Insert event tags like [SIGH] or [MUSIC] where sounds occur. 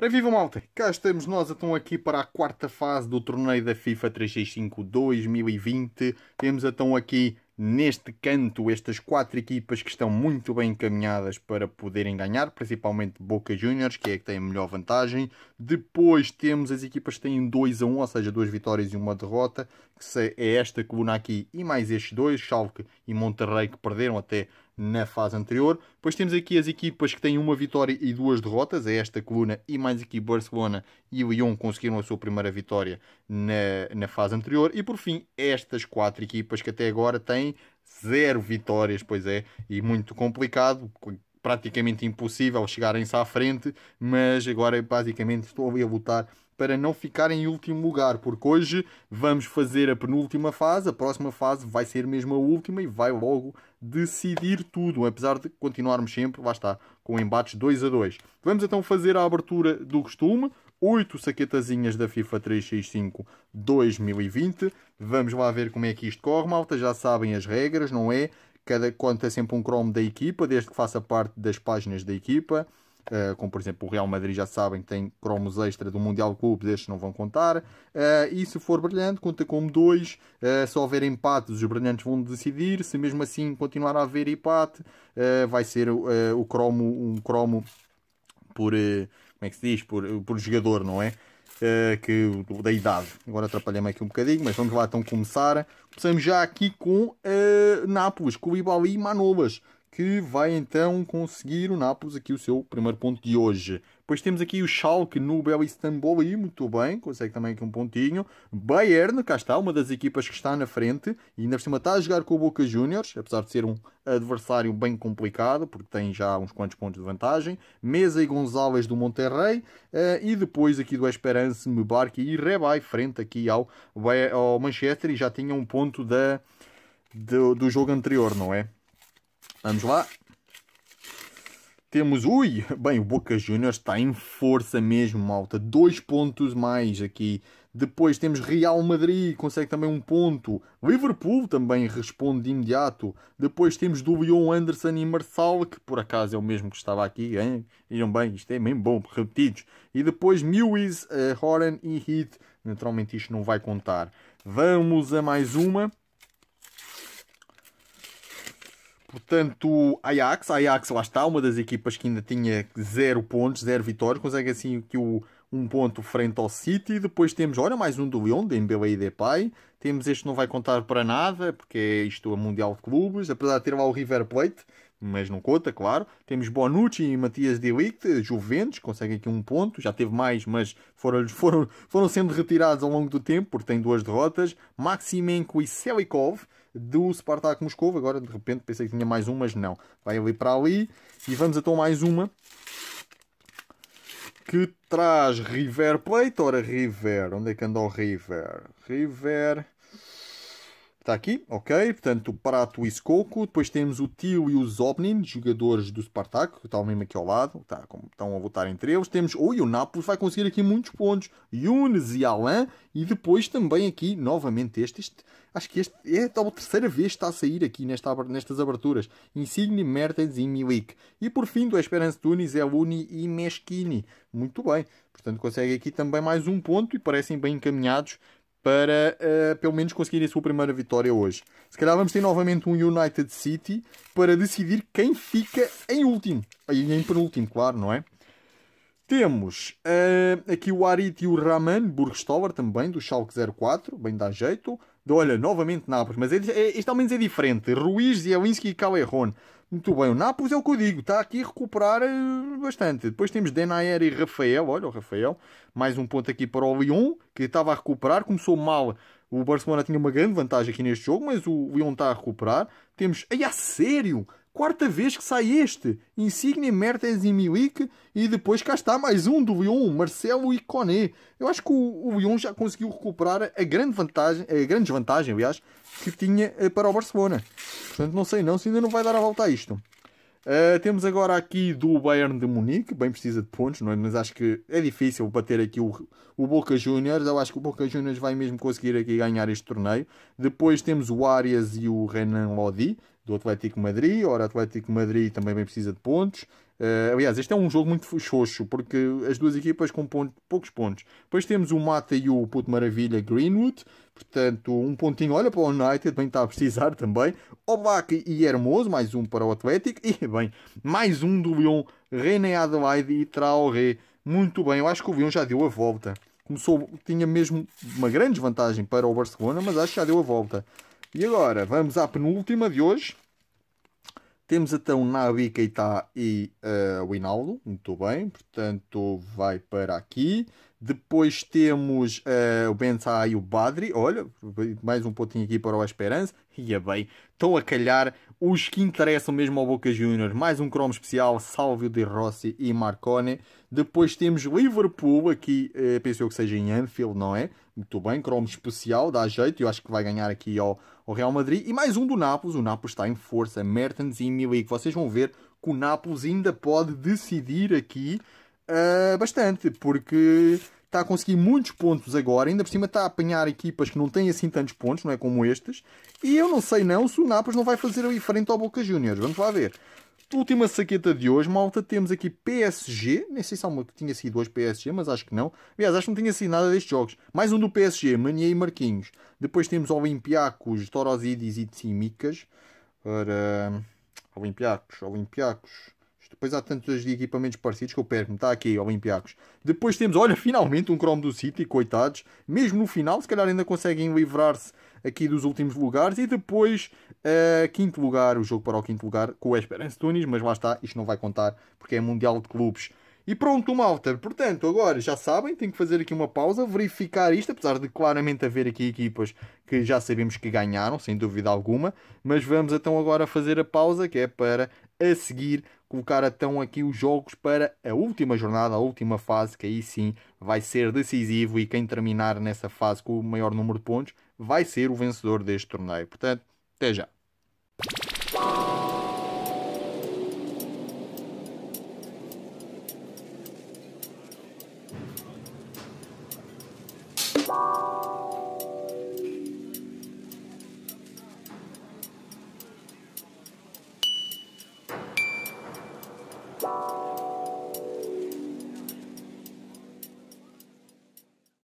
Ora, viva malta! Cá estamos nós então aqui para a quarta fase do torneio da FIFA 365 2020. Temos então aqui neste canto estas quatro equipas que estão muito bem encaminhadas para poderem ganhar, principalmente Boca Juniors, que é a que tem a melhor vantagem. Depois temos as equipas que têm 2 a 1, um, ou seja, duas vitórias e uma derrota que é esta coluna aqui e mais estes dois, Schalke e Monterrey, que perderam até na fase anterior. Depois temos aqui as equipas que têm uma vitória e duas derrotas, é esta coluna e mais aqui Barcelona e Lyon conseguiram a sua primeira vitória na, na fase anterior. E por fim, estas quatro equipas que até agora têm zero vitórias, pois é, e muito complicado, praticamente impossível chegarem-se à frente, mas agora basicamente estou ali a lutar para não ficar em último lugar, porque hoje vamos fazer a penúltima fase, a próxima fase vai ser mesmo a última e vai logo decidir tudo, apesar de continuarmos sempre, lá está, com embates 2 a 2. Vamos então fazer a abertura do costume, 8 saquetazinhas da FIFA 365 2020. Vamos lá ver como é que isto corre, malta. Já sabem as regras, não é? Cada conta é sempre um cromo da equipa, desde que faça parte das páginas da equipa uh, como por exemplo o Real Madrid já sabem que tem cromos extra do Mundial Clubes, estes não vão contar. Uh, e se for brilhante, conta como dois. Uh, se houver empates, os brilhantes vão decidir. Se mesmo assim continuar a haver empate, vai ser o cromo, um cromo por como é que se diz? Por, por jogador, não é? Uh, que, da idade. Agora atrapalhei-me aqui um bocadinho, mas vamos lá então começar. Começamos já aqui com uh, Nápoles, Koulibaly e Manolas que vai então conseguir o Nápoles aqui o seu primeiro ponto de hoje. Depois temos aqui o Schalke no Belo Istambul muito bem, consegue também aqui um pontinho. Bayern, cá está, uma das equipas que está na frente, e ainda por cima está a jogar com o Boca Juniors, apesar de ser um adversário bem complicado, porque tem já uns quantos pontos de vantagem. Mesa e Gonzalez do Monterrey, eh, e depois aqui do Esperance, Mubarque e Rebai, frente aqui ao, ao Manchester, e já tinha um ponto da, do, do jogo anterior, não é? Vamos lá. Temos, ui, bem, o Boca Juniors está em força mesmo, malta. Dois pontos mais aqui. Depois temos Real Madrid, consegue também um ponto. Liverpool também responde de imediato. Depois temos do Lyon, Anderson e Marçal, que por acaso é o mesmo que estava aqui, hein? Viram bem, isto é mesmo bom, repetidos. E depois Mewis, uh, Horan e Heath. Naturalmente isto não vai contar. Vamos a mais uma. Portanto, Ajax, Ajax lá está, uma das equipas que ainda tinha zero pontos, zero vitórias, consegue assim que o um ponto frente ao City. Depois temos, olha, mais um do Lyon, Dembélé e Depay. Temos este não vai contar para nada, porque é isto é Mundial de Clubes, apesar de ter lá o River Plate, mas não conta, claro. Temos Bonucci e Matias de Ligt, Juventus, conseguem aqui um ponto, já teve mais, mas foram, foram, foram sendo retirados ao longo do tempo, porque tem duas derrotas. Maximenko e Selikov, do Spartak Moscou. Agora de repente pensei que tinha mais um, mas não. Vai ali para ali e vamos então mais uma que traz River Plate. Ora, River, onde é que anda o River? River está aqui, ok? Portanto, Prato e skoko Depois temos o Tio e o Zobnin, jogadores do Spartak, que estão mesmo aqui ao lado, tá, estão a votar entre eles. Temos, oi, o Napoli vai conseguir aqui muitos pontos. Yunes e Alain. E depois também aqui, novamente, este, este acho que este é a terceira vez que está a sair aqui nesta, nestas aberturas. Insigne, Mertens e Milik. E por fim, do Esperança Tunis é Uni e Meschini. Muito bem. Portanto, consegue aqui também mais um ponto e parecem bem encaminhados para uh, pelo menos conseguir a sua primeira vitória hoje. Se calhar vamos ter novamente um United City para decidir quem fica em último. E em penúltimo, claro, não é? Temos uh, aqui o Arit e o Raman Burgstauer também, do Schalke 04, bem dá jeito. De, olha, novamente Nápoles, mas é, é, este ao menos é diferente. Ruiz, Zielinski e Calerron. Muito bem, o Nápoles é o que eu digo, está aqui a recuperar eh, bastante. Depois temos Denayer e Rafael, olha o Rafael, mais um ponto aqui para o Lyon, que estava a recuperar, começou mal. O Barcelona tinha uma grande vantagem aqui neste jogo, mas o Lyon está a recuperar. Temos, ai a sério, Quarta vez que sai este. Insigne, Mertens e Milik. E depois cá está mais um do Lyon, Marcelo e Coné. Eu acho que o, o Lyon já conseguiu recuperar a grande vantagem, a grande desvantagem, aliás, que tinha eh, para o Barcelona. Portanto, não sei não se ainda não vai dar a volta a isto. Uh, temos agora aqui do Bayern de Munique, bem precisa de pontos, é? mas acho que é difícil bater aqui o, o Boca Juniors. Eu acho que o Boca Juniors vai mesmo conseguir aqui ganhar este torneio. Depois temos o Arias e o Renan Lodi, do Atlético Madrid. Ora, Atlético Madrid também bem precisa de pontos. Uh, aliás, este é um jogo muito xoxo, porque as duas equipas com ponto, poucos pontos. Depois temos o Mata e o Puto Maravilha Greenwood, portanto, um pontinho. Olha para o United, bem está a precisar [LAUGHS] também. Obac e Hermoso, mais um para o Atlético. E bem, mais um do Lyon, René Adelaide e Traoré. Muito bem, eu acho que o Lyon já deu a volta. Começou, tinha mesmo uma grande vantagem para o Barcelona, mas acho que já deu a volta. E agora, vamos à penúltima de hoje. Temos então Nabi Keita e uh, eh, Inaldo muito bem, portanto vai para aqui. Depois temos uh, o Benzá e o Badri, olha, mais um pontinho aqui para o Esperança. Ia é bem, estão a calhar os que interessam mesmo ao Boca Juniors. Mais um cromo especial, Salvio de Rossi e Marcone. Depois temos Liverpool, aqui uh, penso eu que seja em Anfield, não é? muito bem, cromo especial, dá jeito, eu acho que vai ganhar aqui ao, ao Real Madrid. E mais um do Nápoles, o Nápoles está em força, Mertens e Milik. Vocês vão ver que o Nápoles ainda pode decidir aqui uh, bastante, porque está a conseguir muitos pontos agora, ainda por cima está a apanhar equipas que não têm assim tantos pontos, não é como estes, e eu não sei não se o Nápoles não vai fazer ali frente ao Boca Juniors, vamos lá ver. Última saqueta de hoje, malta, temos aqui PSG. Nem sei se há uma que tinha sido hoje PSG, mas acho que não. Aliás, acho que não tinha sido nada destes jogos. Mais um do PSG, Mania e Marquinhos. Depois temos Olympiacos, Torozidis e Tsimikas Para... Hum, Olympiacos, Olympiacos... Depois há tantos equipamentos parecidos que eu perco-me. Está aqui, Olympiacos. Depois temos, olha, finalmente um Chrome do City, coitados. Mesmo no final, se calhar ainda conseguem livrar-se aqui dos últimos lugares. E depois, uh, quinto lugar, o jogo para o quinto lugar com o Esperance Tunis. Mas lá está, isto não vai contar porque é Mundial de Clubes. E pronto, malta. Portanto, agora já sabem, tenho que fazer aqui uma pausa, verificar isto, apesar de claramente haver aqui equipas que já sabemos que ganharam, sem dúvida alguma. Mas vamos então agora fazer a pausa, que é para a seguir colocar então aqui os jogos para a última jornada, a última fase, que aí sim vai ser decisivo e quem terminar nessa fase com o maior número de pontos vai ser o vencedor deste torneio. Portanto, até já. thank you